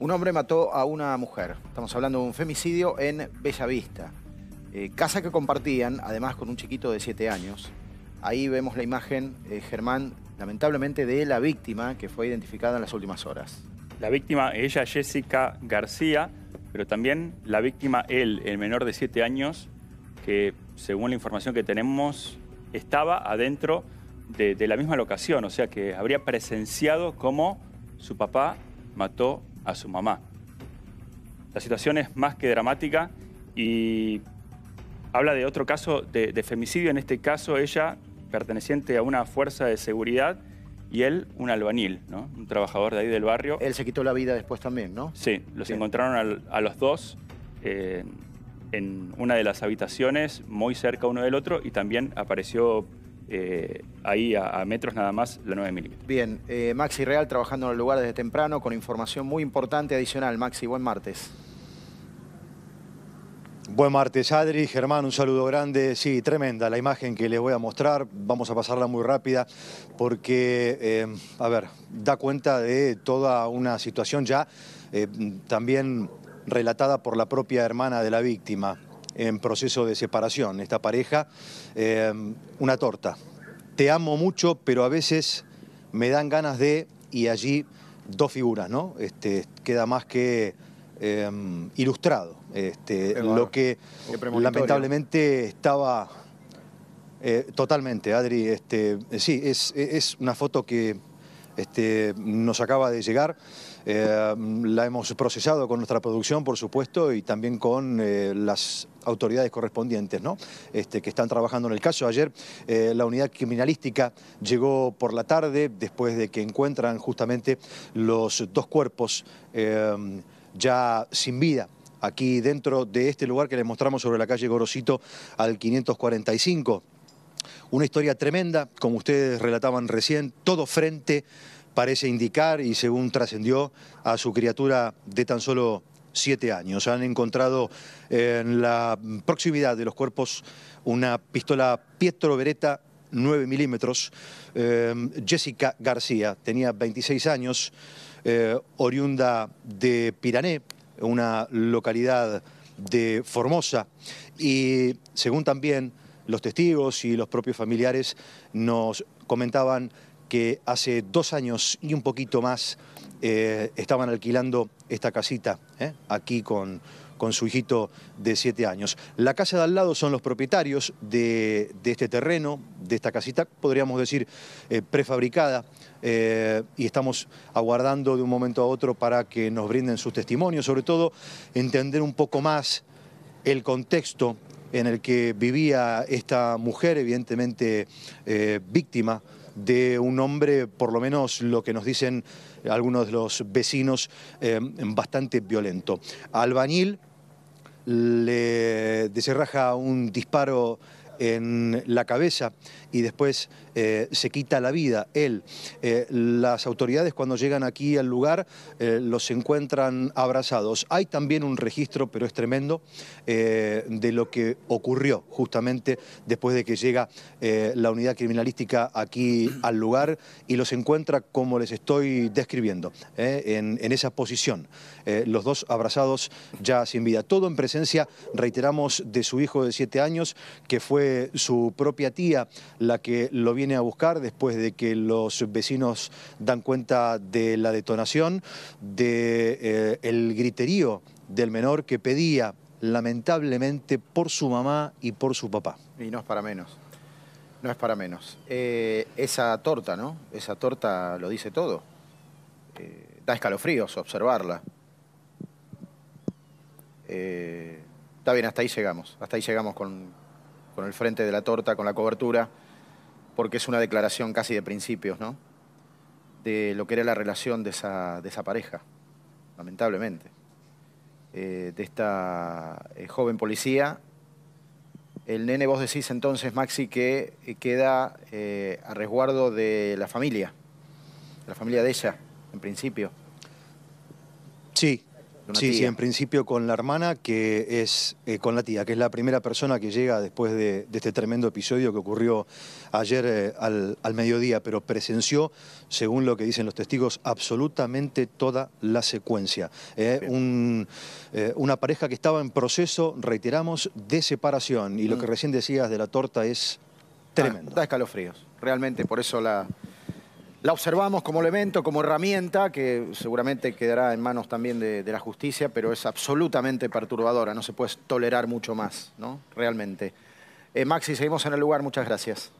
Un hombre mató a una mujer. Estamos hablando de un femicidio en Bellavista. Eh, casa que compartían, además con un chiquito de 7 años. Ahí vemos la imagen, eh, Germán, lamentablemente de la víctima que fue identificada en las últimas horas. La víctima, ella Jessica García, pero también la víctima, él, el menor de 7 años, que según la información que tenemos, estaba adentro de, la misma locación, o sea que habría presenciado cómo su papá mató a a su mamá. La situación es más que dramática y habla de otro caso de, femicidio, en este caso ella perteneciente a una fuerza de seguridad y él un albanil, ¿no? un trabajador de ahí del barrio. Él se quitó la vida después también, ¿no? Sí, los encontraron a los dos eh, en una de las habitaciones, muy cerca uno del otro, y también apareció eh, ahí a, metros nada más los 9 milímetros. Bien, eh, Maxi Real trabajando en el lugar desde temprano con información muy importante adicional. Maxi, buen martes. Buen martes, Adri. Germán, un saludo grande. Sí, tremenda la imagen que les voy a mostrar. Vamos a pasarla muy rápida porque, eh, a ver, da cuenta de toda una situación ya también relatada por la propia hermana de la víctima en proceso de separación, esta pareja, eh, una torta. Te amo mucho, pero a veces me dan ganas de, y allí dos figuras, ¿no? Este, queda más que eh, ilustrado este, lo que lamentablemente estaba eh, totalmente, Adri. Este, sí, es, es una foto que este, nos acaba de llegar, eh, la hemos procesado con nuestra producción, por supuesto, y también con eh, las autoridades correspondientes este, que están trabajando en el caso. Ayer eh, la unidad criminalística llegó por la tarde después de que encuentran justamente los dos cuerpos ya sin vida aquí dentro de este lugar que les mostramos sobre la calle Gorosito al 545. Una historia tremenda, como ustedes relataban recién, todo frente parece indicar y según trascendió a su criatura de tan solo siete años. Han encontrado eh, en la proximidad de los cuerpos una pistola Pietro Beretta 9 milímetros. Eh, Jessica García tenía 26 años, eh, oriunda de Pirané, una localidad de Formosa, y según también los testigos y los propios familiares nos comentaban que hace dos años y un poquito más eh, estaban alquilando esta casita eh, aquí con, con su hijito de siete años. La casa de al lado son los propietarios de, este terreno, de esta casita, podríamos decir, eh, prefabricada, y estamos aguardando de un momento a otro para que nos brinden sus testimonios, sobre todo entender un poco más el contexto en el que vivía esta mujer, evidentemente eh, víctima de un hombre, por lo menos lo que nos dicen algunos de los vecinos, eh, bastante violento. Albañil le deserraja un disparo en la cabeza y después eh, se quita la vida él. Eh, las autoridades cuando llegan aquí al lugar eh, los encuentran abrazados. Hay también un registro, pero es tremendo, de lo que ocurrió justamente después de que llega la unidad criminalística aquí al lugar y los encuentra como les estoy describiendo, en, en, esa posición. los dos abrazados ya sin vida. Todo en presencia, reiteramos, de su hijo de siete años que fue su propia tía la que lo viene a buscar después de que los vecinos dan cuenta de la detonación, del de, eh, el griterío del menor que pedía lamentablemente por su mamá y por su papá. Y no es para menos. No es para menos. Eh, esa torta, ¿no? Esa torta lo dice todo. Eh, da escalofríos observarla. está bien, hasta ahí llegamos. Hasta ahí llegamos con, con el frente de la torta, con la cobertura, porque es una declaración casi de principios, ¿no? De lo que era la relación de esa, de esa pareja, lamentablemente. Eh, de esta eh, joven policía. El nene, vos decís entonces, Maxi, que eh, queda a resguardo de la familia, la familia de ella, en principio. Sí, sí, Sí, en principio con la hermana, que es eh, con la tía, que es la primera persona que llega después de, este tremendo episodio que ocurrió ayer eh, al, mediodía, pero presenció, según lo que dicen los testigos, absolutamente toda la secuencia. Eh, una pareja que estaba en proceso, reiteramos, de separación. Y lo mm. que recién decías de la torta es ah, tremendo. da escalofríos, realmente, por eso la... La observamos como elemento, como herramienta, que seguramente quedará en manos también de, la justicia, pero es absolutamente perturbadora, no se puede tolerar mucho más, ¿no? Realmente. Eh, Maxi, seguimos en el lugar, muchas gracias.